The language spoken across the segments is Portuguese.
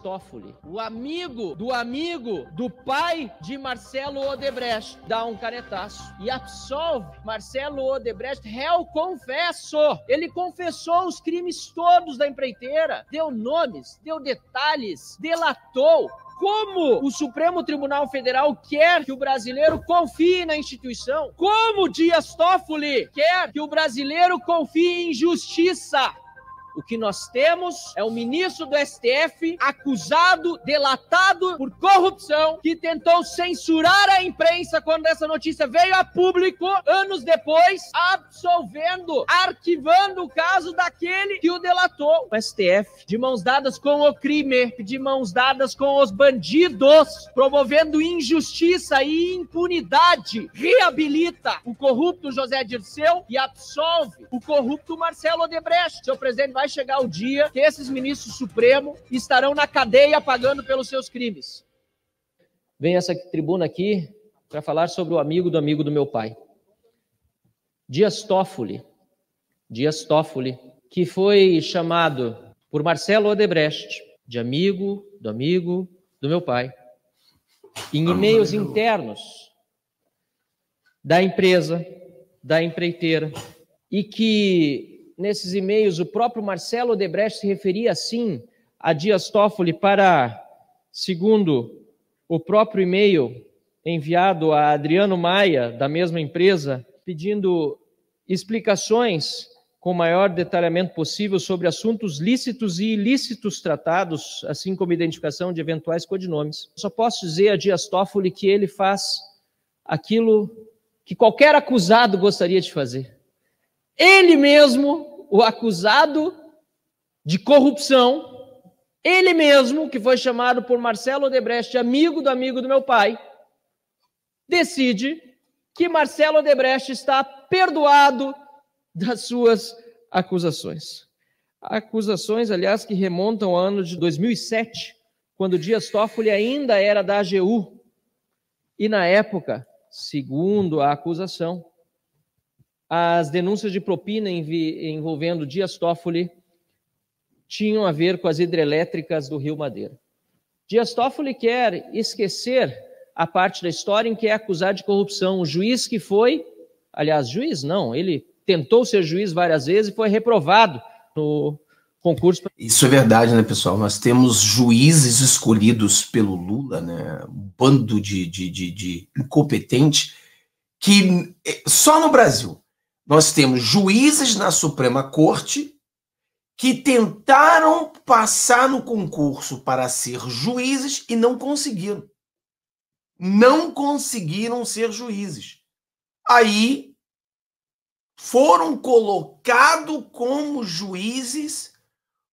Toffoli, o amigo do amigo do pai de Marcelo Odebrecht, dá um canetaço e absolve Marcelo Odebrecht, réu confesso. Ele confessou os crimes todos da empreiteira, deu nomes, deu detalhes, delatou, como o Supremo Tribunal Federal quer que o brasileiro confie na instituição, como Dias Toffoli quer que o brasileiro confie em justiça. O que nós temos é o ministro do STF acusado, delatado por corrupção, que tentou censurar a imprensa quando essa notícia veio a público, anos depois, absolvendo, arquivando o caso daquele que o delatou. O STF, de mãos dadas com o crime, de mãos dadas com os bandidos, promovendo injustiça e impunidade, reabilita o corrupto José Dirceu e absolve o corrupto Marcelo Odebrecht. Seu presidente vai vai chegar o dia que esses ministros supremos estarão na cadeia pagando pelos seus crimes. Vem essa tribuna aqui para falar sobre o amigo do amigo do meu pai. Dias Toffoli, Dias Toffoli, que foi chamado por Marcelo Odebrecht de amigo do amigo do meu pai, em e-mails internos da empresa, da empreiteira, e que nesses e-mails, o próprio Marcelo Odebrecht se referia assim a Dias Toffoli para, segundo o próprio e-mail enviado a Adriano Maia, da mesma empresa, pedindo explicações com o maior detalhamento possível sobre assuntos lícitos e ilícitos tratados, assim como identificação de eventuais codinomes. Só posso dizer a Dias Toffoli que ele faz aquilo que qualquer acusado gostaria de fazer. Ele mesmo o acusado de corrupção, ele mesmo, que foi chamado por Marcelo Odebrecht, amigo do amigo do meu pai, decide que Marcelo Odebrecht está perdoado das suas acusações. Acusações, aliás, que remontam ao ano de 2007, quando Dias Toffoli ainda era da AGU. E na época, segundo a acusação, as denúncias de propina envolvendo Dias Toffoli tinham a ver com as hidrelétricas do Rio Madeira. Dias Toffoli quer esquecer a parte da história em que é acusado de corrupção. O juiz que foi, aliás, juiz não, ele tentou ser juiz várias vezes e foi reprovado no concurso. Isso é verdade, né, pessoal? Nós temos juízes escolhidos pelo Lula, né? Um bando de, de, de, de incompetente que eh, só no Brasil nós temos juízes na Suprema Corte que tentaram passar no concurso para ser juízes e não conseguiram. Não conseguiram ser juízes. Aí foram colocados como juízes.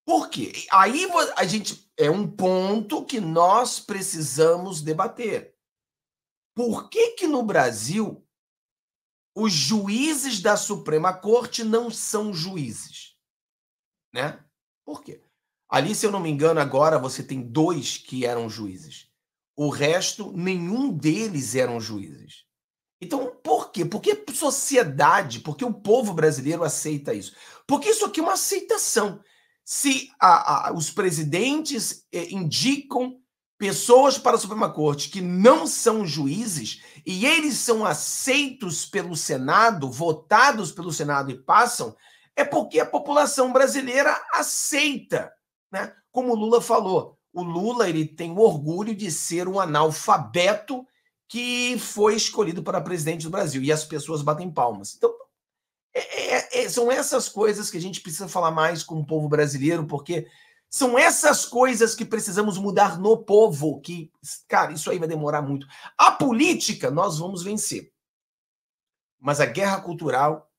Por quê? Aí a gente é um ponto que nós precisamos debater. Por que que no Brasil os juízes da Suprema Corte não são juízes. Né? Por quê? Ali, se eu não me engano, agora você tem dois que eram juízes. O resto, nenhum deles eram juízes. Então, por quê? Por que sociedade, por que o povo brasileiro aceita isso? Porque isso aqui é uma aceitação. Se a, a, os presidentes eh, indicam pessoas para a Suprema Corte que não são juízes e eles são aceitos pelo Senado, votados pelo Senado e passam, é porque a população brasileira aceita, né? Como o Lula falou, o Lula ele tem o orgulho de ser um analfabeto que foi escolhido para presidente do Brasil e as pessoas batem palmas. Então é, é, é são essas coisas que a gente precisa falar mais com o povo brasileiro, porque são essas coisas que precisamos mudar no povo, que, cara, isso aí vai demorar muito. A política nós vamos vencer. Mas a guerra cultural,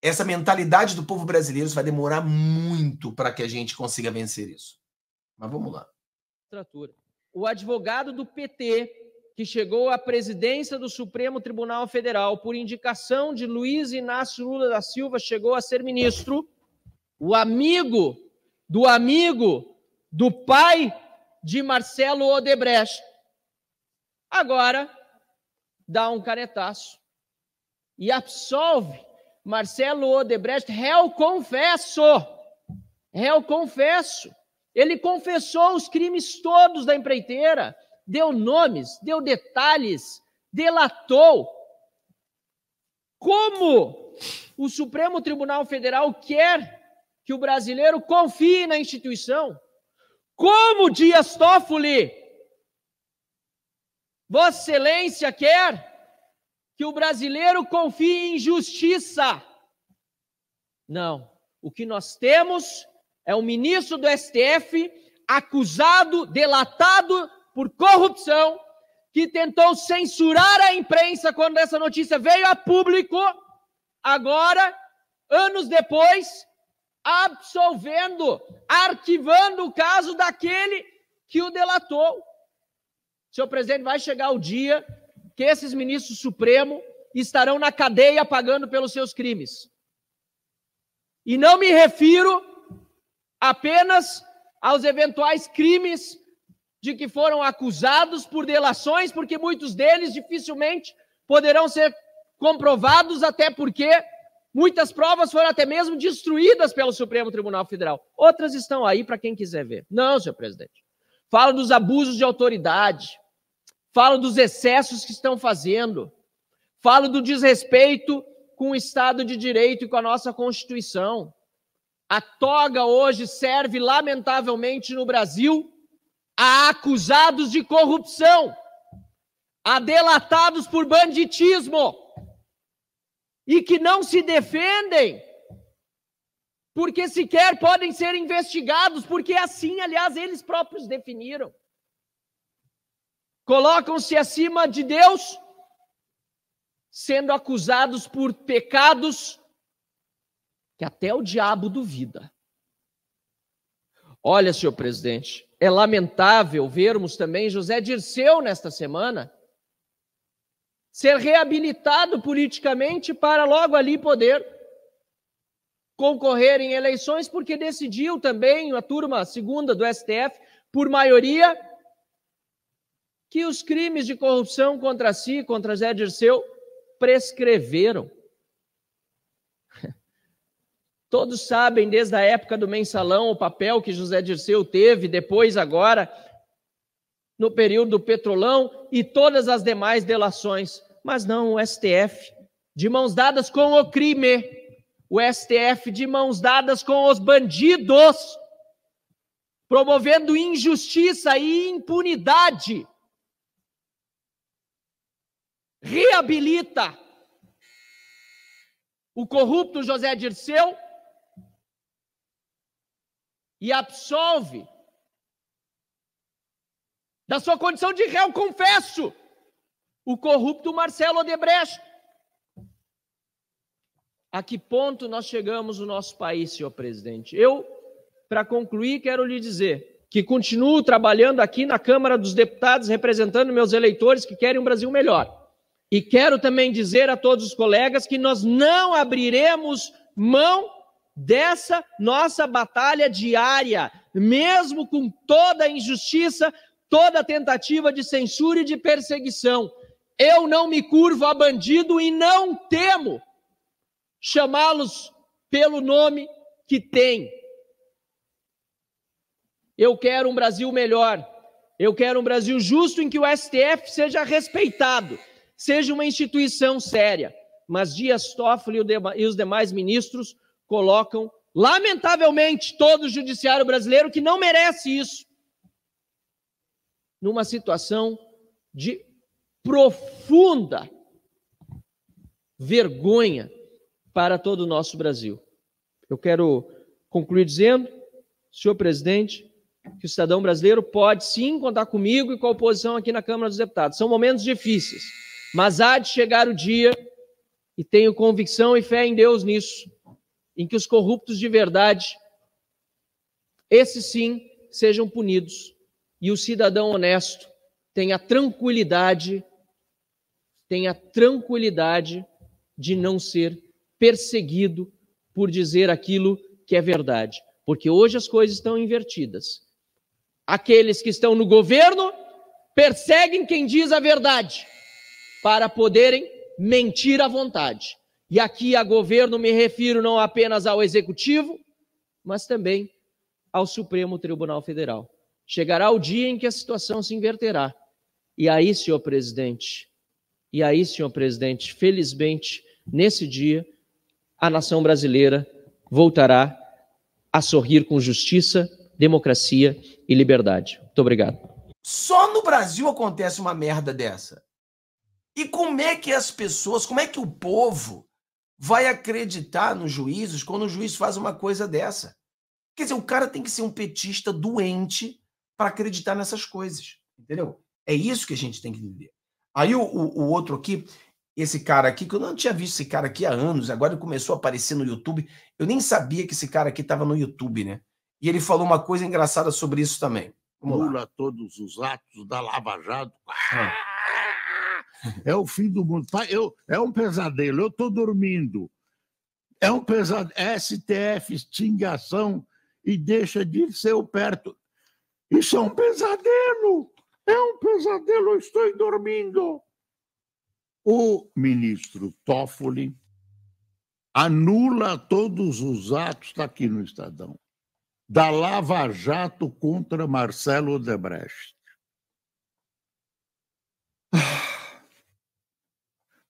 essa mentalidade do povo brasileiro vai demorar muito para que a gente consiga vencer isso. Mas vamos lá. O advogado do PT que chegou à presidência do Supremo Tribunal Federal por indicação de Luiz Inácio Lula da Silva, chegou a ser ministro. O amigo do amigo do pai de Marcelo Odebrecht. Agora dá um caretaço e absolve Marcelo Odebrecht, réu confesso. Réu confesso. Ele confessou os crimes todos da empreiteira, deu nomes, deu detalhes, delatou. Como o Supremo Tribunal Federal quer que o brasileiro confie na instituição, como Dias Toffoli, Vossa Excelência quer que o brasileiro confie em justiça. Não. O que nós temos é um ministro do STF acusado, delatado por corrupção, que tentou censurar a imprensa quando essa notícia veio a público. Agora, anos depois, absolvendo, arquivando o caso daquele que o delatou. Senhor presidente, vai chegar o dia que esses ministros supremos estarão na cadeia pagando pelos seus crimes. E não me refiro apenas aos eventuais crimes de que foram acusados por delações, porque muitos deles dificilmente poderão ser comprovados, até porque Muitas provas foram até mesmo destruídas pelo Supremo Tribunal Federal. Outras estão aí para quem quiser ver. Não, senhor presidente. Fala dos abusos de autoridade. Fala dos excessos que estão fazendo. Fala do desrespeito com o Estado de Direito e com a nossa Constituição. A toga hoje serve, lamentavelmente, no Brasil, a acusados de corrupção, a delatados por banditismo e que não se defendem, porque sequer podem ser investigados, porque assim, aliás, eles próprios definiram. Colocam-se acima de Deus, sendo acusados por pecados que até o diabo duvida. Olha, senhor presidente, é lamentável vermos também José Dirceu nesta semana ser reabilitado politicamente para logo ali poder concorrer em eleições, porque decidiu também a turma segunda do STF, por maioria, que os crimes de corrupção contra si, contra Zé Dirceu, prescreveram. Todos sabem, desde a época do mensalão, o papel que José Dirceu teve, depois, agora, no período do Petrolão e todas as demais delações mas não o STF de mãos dadas com o crime, o STF de mãos dadas com os bandidos, promovendo injustiça e impunidade. Reabilita o corrupto José Dirceu e absolve da sua condição de réu, confesso o corrupto Marcelo Odebrecht. A que ponto nós chegamos no nosso país, senhor presidente? Eu, para concluir, quero lhe dizer que continuo trabalhando aqui na Câmara dos Deputados, representando meus eleitores que querem um Brasil melhor. E quero também dizer a todos os colegas que nós não abriremos mão dessa nossa batalha diária, mesmo com toda a injustiça, toda a tentativa de censura e de perseguição. Eu não me curvo a bandido e não temo chamá-los pelo nome que tem. Eu quero um Brasil melhor. Eu quero um Brasil justo em que o STF seja respeitado, seja uma instituição séria. Mas Dias Toffoli e os demais ministros colocam, lamentavelmente, todo o judiciário brasileiro que não merece isso, numa situação de profunda vergonha para todo o nosso Brasil. Eu quero concluir dizendo, senhor presidente, que o cidadão brasileiro pode sim contar comigo e com a oposição aqui na Câmara dos Deputados. São momentos difíceis, mas há de chegar o dia, e tenho convicção e fé em Deus nisso, em que os corruptos de verdade, esses sim, sejam punidos e o cidadão honesto tenha tranquilidade tenha tranquilidade de não ser perseguido por dizer aquilo que é verdade. Porque hoje as coisas estão invertidas. Aqueles que estão no governo perseguem quem diz a verdade para poderem mentir à vontade. E aqui a governo me refiro não apenas ao executivo, mas também ao Supremo Tribunal Federal. Chegará o dia em que a situação se inverterá. E aí, senhor presidente, e aí, senhor presidente, felizmente, nesse dia, a nação brasileira voltará a sorrir com justiça, democracia e liberdade. Muito obrigado. Só no Brasil acontece uma merda dessa. E como é que as pessoas, como é que o povo vai acreditar nos juízes quando o juiz faz uma coisa dessa? Quer dizer, o cara tem que ser um petista doente para acreditar nessas coisas, entendeu? É isso que a gente tem que entender. Aí o, o, o outro aqui, esse cara aqui, que eu não tinha visto esse cara aqui há anos, agora ele começou a aparecer no YouTube. Eu nem sabia que esse cara aqui estava no YouTube, né? E ele falou uma coisa engraçada sobre isso também. Vamos Lula, lá. todos os atos da Lava Jato. Ah. É o fim do mundo. Eu, é um pesadelo. Eu estou dormindo. É um pesadelo. É STF, extingação e deixa de ser o perto. Isso é um pesadelo. É um pesadelo, estou dormindo. O ministro Toffoli anula todos os atos, está aqui no Estadão, da Lava Jato contra Marcelo Odebrecht.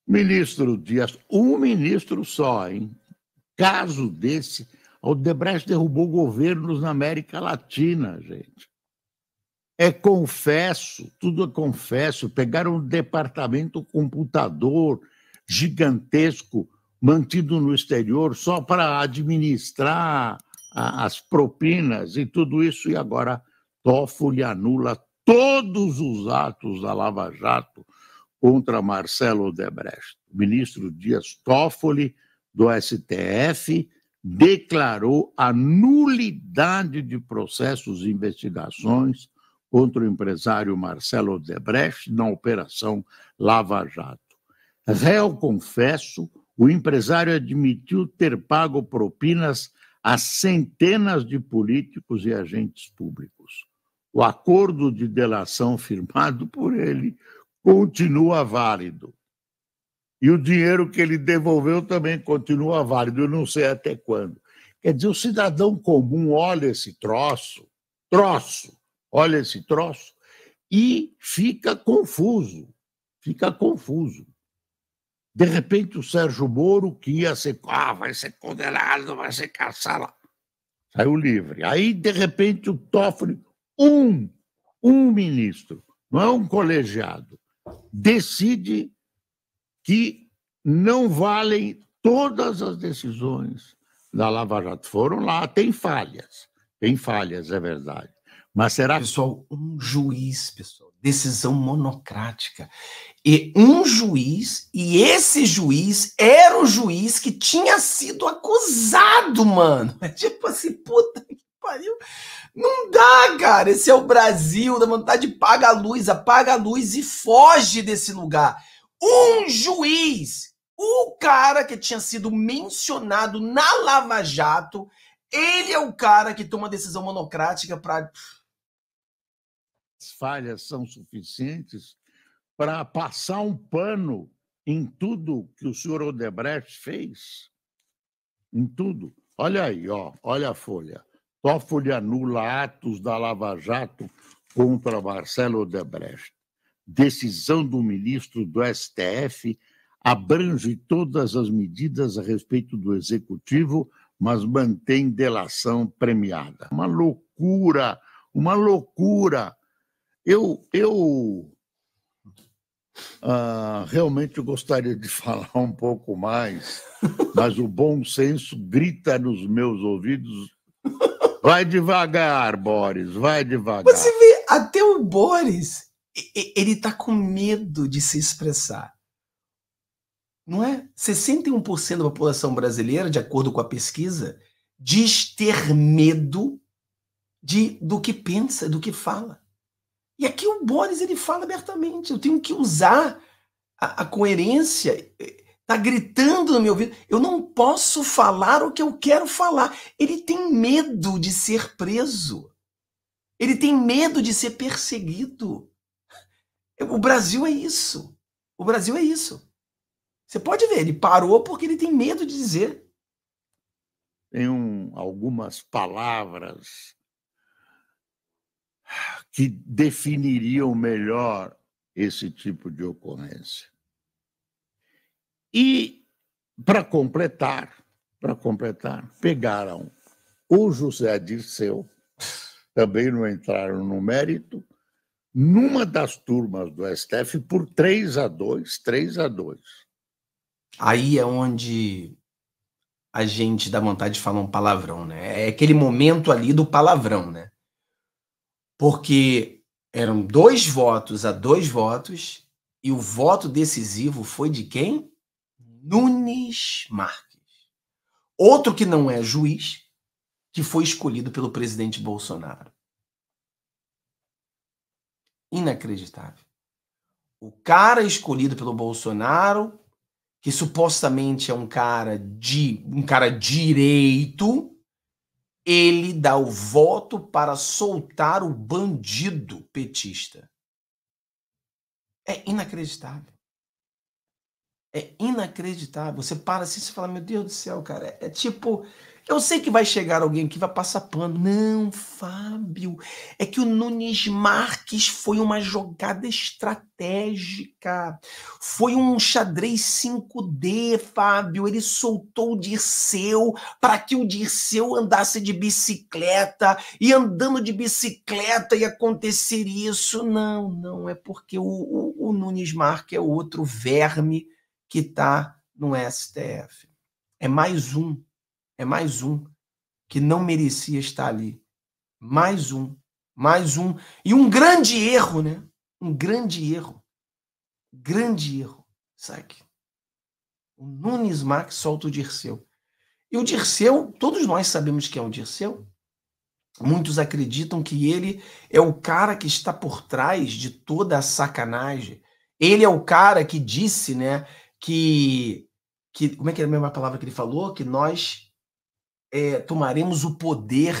Ministro Dias, um ministro só, hein? Caso desse, Odebrecht derrubou governos na América Latina, gente. É confesso, tudo é confesso. Pegaram um departamento computador gigantesco, mantido no exterior, só para administrar a, as propinas e tudo isso, e agora Toffoli anula todos os atos da Lava Jato contra Marcelo Odebrecht. O ministro Dias Toffoli, do STF, declarou a nulidade de processos e investigações contra o empresário Marcelo Odebrecht na Operação Lava Jato. Réu confesso, o empresário admitiu ter pago propinas a centenas de políticos e agentes públicos. O acordo de delação firmado por ele continua válido. E o dinheiro que ele devolveu também continua válido, eu não sei até quando. Quer dizer, o cidadão comum olha esse troço, troço, olha esse troço e fica confuso. Fica confuso. De repente, o Sérgio Moro, que ia ser, ah, vai ser condenado, vai ser caçado, saiu livre. Aí, de repente, o Toffoli, um, um ministro, não é um colegiado, decide que não valem todas as decisões da Lava Jato. Foram lá, tem falhas, tem falhas, é verdade. Mas será? Pessoal, um juiz, pessoal, decisão monocrática. E um juiz, e esse juiz era o juiz que tinha sido acusado, mano. É tipo assim, puta que pariu. Não dá, cara. Esse é o Brasil, da vontade paga a luz, apaga a luz e foge desse lugar. Um juiz, o cara que tinha sido mencionado na Lava Jato, ele é o cara que toma decisão monocrática para falhas são suficientes para passar um pano em tudo que o senhor Odebrecht fez? Em tudo. Olha aí, ó, olha a folha. Toffoli anula atos da Lava Jato contra Marcelo Odebrecht. Decisão do ministro do STF abrange todas as medidas a respeito do executivo, mas mantém delação premiada. Uma loucura, uma loucura. Eu, eu ah, realmente gostaria de falar um pouco mais, mas o bom senso grita nos meus ouvidos. Vai devagar, Boris, vai devagar. Você vê, até o Boris, ele está com medo de se expressar. Não é? 61% da população brasileira, de acordo com a pesquisa, diz ter medo de, do que pensa, do que fala. E aqui o Boris ele fala abertamente: eu tenho que usar a, a coerência. Está eh, gritando no meu ouvido. Eu não posso falar o que eu quero falar. Ele tem medo de ser preso. Ele tem medo de ser perseguido. O Brasil é isso. O Brasil é isso. Você pode ver, ele parou porque ele tem medo de dizer. Tem um, algumas palavras que definiriam melhor esse tipo de ocorrência. E, para completar, para completar, pegaram o José Dirceu, também não entraram no mérito, numa das turmas do STF por 3 a 2, 3 a 2. Aí é onde a gente dá vontade de falar um palavrão, né? É aquele momento ali do palavrão, né? porque eram dois votos a dois votos e o voto decisivo foi de quem? Nunes Marques. Outro que não é juiz, que foi escolhido pelo presidente Bolsonaro. Inacreditável. O cara escolhido pelo Bolsonaro, que supostamente é um cara de um cara direito, ele dá o voto para soltar o bandido petista. É inacreditável. É inacreditável. Você para assim e fala: Meu Deus do céu, cara. É, é tipo eu sei que vai chegar alguém que vai passar pano. Não, Fábio, é que o Nunes Marques foi uma jogada estratégica. Foi um xadrez 5D, Fábio. Ele soltou o Dirceu para que o Dirceu andasse de bicicleta e andando de bicicleta ia acontecer isso. Não, não, é porque o, o, o Nunes Marques é outro verme que está no STF. É mais um é mais um que não merecia estar ali. Mais um, mais um. E um grande erro, né? Um grande erro. Grande erro. Sabe? O Nunes Max solta o Dirceu. E o Dirceu, todos nós sabemos que é um Dirceu. Muitos acreditam que ele é o cara que está por trás de toda a sacanagem. Ele é o cara que disse, né, que que como é que é a mesma palavra que ele falou, que nós é, tomaremos o poder,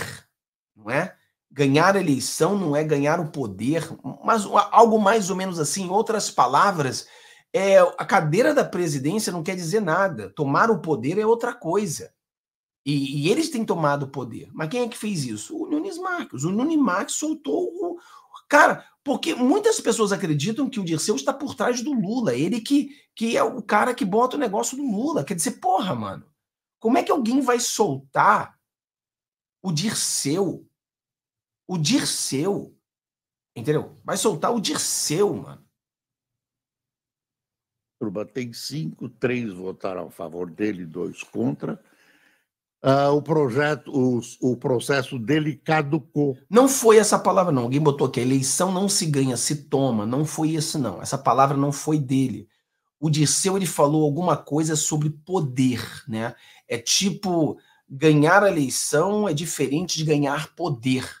não é? Ganhar a eleição não é ganhar o poder, mas algo mais ou menos assim, em outras palavras, é, a cadeira da presidência não quer dizer nada. Tomar o poder é outra coisa. E, e eles têm tomado o poder. Mas quem é que fez isso? O Nunes Marques. O Nunes Marques soltou o. Cara, porque muitas pessoas acreditam que o Dirceu está por trás do Lula. Ele que, que é o cara que bota o negócio do Lula. Quer dizer, porra, mano. Como é que alguém vai soltar o Dirceu? O Dirceu. Entendeu? Vai soltar o Dirceu, mano. Turma, tem cinco, três votaram a favor dele, dois contra. Uh, o projeto, o, o processo dele caducou. Não foi essa palavra, não. Alguém botou que a eleição não se ganha, se toma. Não foi isso, não. Essa palavra não foi dele. O Dirceu ele falou alguma coisa sobre poder, né? É tipo, ganhar a eleição é diferente de ganhar poder.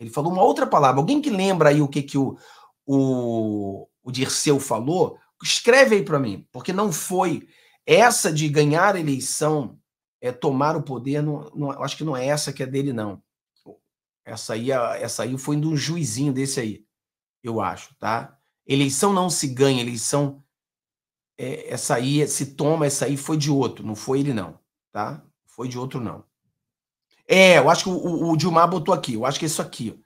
Ele falou uma outra palavra. Alguém que lembra aí o que, que o, o, o Dirceu falou, escreve aí para mim, porque não foi essa de ganhar a eleição, é tomar o poder, não, não, acho que não é essa que é dele, não. Essa aí, essa aí foi de um juizinho desse aí, eu acho, tá? Eleição não se ganha, eleição é, essa aí, se toma, essa aí foi de outro, não foi ele não, tá? Foi de outro não. É, eu acho que o, o Dilmar botou aqui, eu acho que é isso aqui.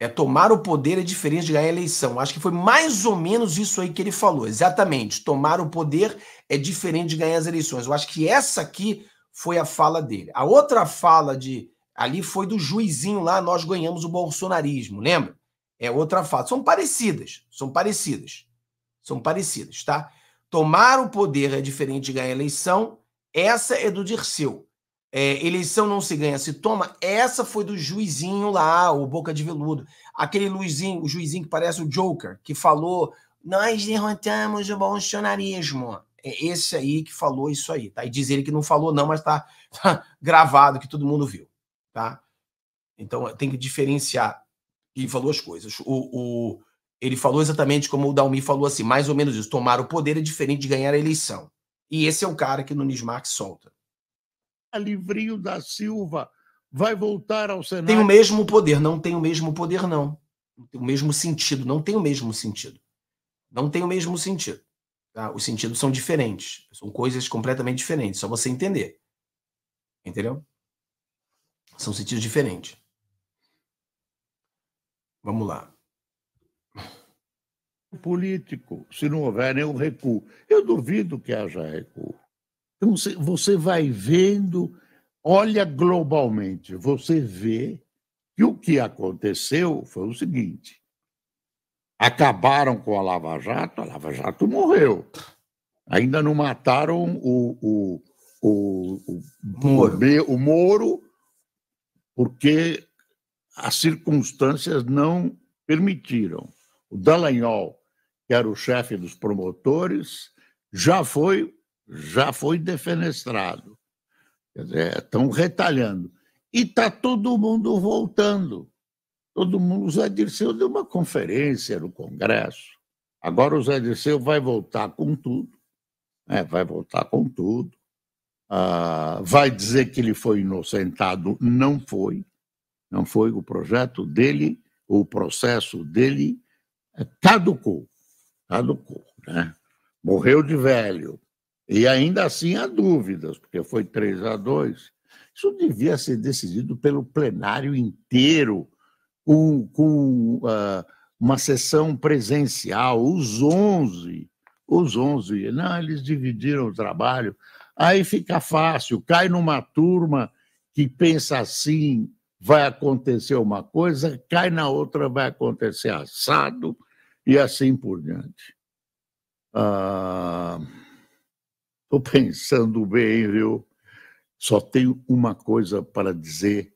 É tomar o poder é diferente de ganhar a eleição. Eu acho que foi mais ou menos isso aí que ele falou, exatamente. Tomar o poder é diferente de ganhar as eleições. Eu acho que essa aqui foi a fala dele. A outra fala de ali foi do juizinho lá, nós ganhamos o bolsonarismo, lembra? É outra fala. São parecidas, são parecidas. São parecidas, tá? Tomar o poder é diferente de ganhar eleição. Essa é do Dirceu. É, eleição não se ganha, se toma. Essa foi do juizinho lá, o Boca de Veludo. Aquele Luizinho, o juizinho que parece o Joker, que falou: Nós derrotamos o bolsonarismo. É esse aí que falou isso aí, tá? E diz ele que não falou, não, mas tá, tá gravado, que todo mundo viu, tá? Então tem que diferenciar. E falou as coisas. O, o, ele falou exatamente como o Dalmi falou assim, mais ou menos isso. Tomar o poder é diferente de ganhar a eleição. E esse é o cara que o Nunes Marques solta. A Livrinho da Silva vai voltar ao Senado. Tem o mesmo poder, não tem o mesmo poder, não. tem o mesmo sentido, não tem o mesmo sentido. Não tem o mesmo sentido. Tá? Os sentidos são diferentes. São coisas completamente diferentes, só você entender. Entendeu? São sentidos diferentes. Vamos lá político, se não houver nenhum recuo. Eu duvido que haja recuo. Então, você vai vendo, olha globalmente, você vê que o que aconteceu foi o seguinte: acabaram com a Lava Jato, a Lava Jato morreu. Ainda não mataram o, o, o, o, Moro. o Moro, porque as circunstâncias não permitiram. O Dallagnol que era o chefe dos promotores, já foi já foi defenestrado. estão retalhando. E está todo mundo voltando. Todo mundo, o Zé Dirceu deu uma conferência no Congresso. Agora o Zé Dirceu vai voltar com tudo. Né? Vai voltar com tudo. Ah, vai dizer que ele foi inocentado. Não foi. Não foi. O projeto dele, o processo dele é caducou. Tá caducou, né? Morreu de velho. E ainda assim há dúvidas, porque foi 3 a 2. Isso devia ser decidido pelo plenário inteiro, com, com uh, uma sessão presencial, os 11. Os 11. Não, eles dividiram o trabalho. Aí fica fácil, cai numa turma que pensa assim, vai acontecer uma coisa, cai na outra, vai acontecer assado e assim por diante. Estou ah, pensando bem, viu? Só tenho uma coisa para dizer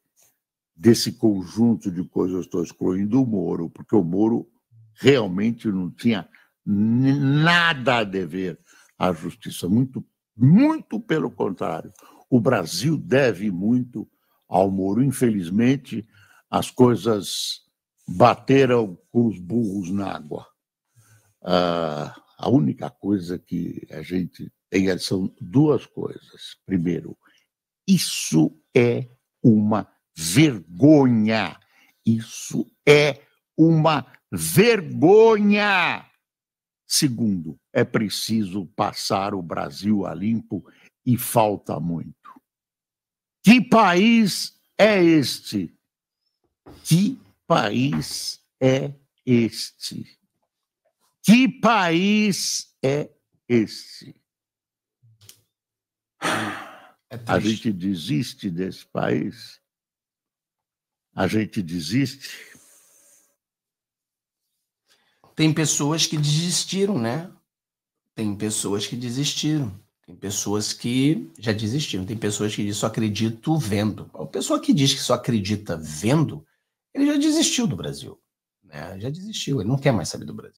desse conjunto de coisas, estou excluindo o Moro, porque o Moro realmente não tinha nada a dever à justiça, muito, muito pelo contrário. O Brasil deve muito ao Moro. Infelizmente, as coisas bateram com os burros na água. Ah, a única coisa que a gente tem é, são duas coisas. Primeiro, isso é uma vergonha. Isso é uma vergonha. Segundo, é preciso passar o Brasil a limpo e falta muito. Que país é este? Que país é este? Que país é este? É a gente desiste desse país? A gente desiste? Tem pessoas que desistiram, né? Tem pessoas que desistiram. Tem pessoas que já desistiram. Tem pessoas que dizem só acredito vendo. A pessoa que diz que só acredita vendo ele já desistiu do Brasil. Né? Já desistiu, ele não quer mais saber do Brasil.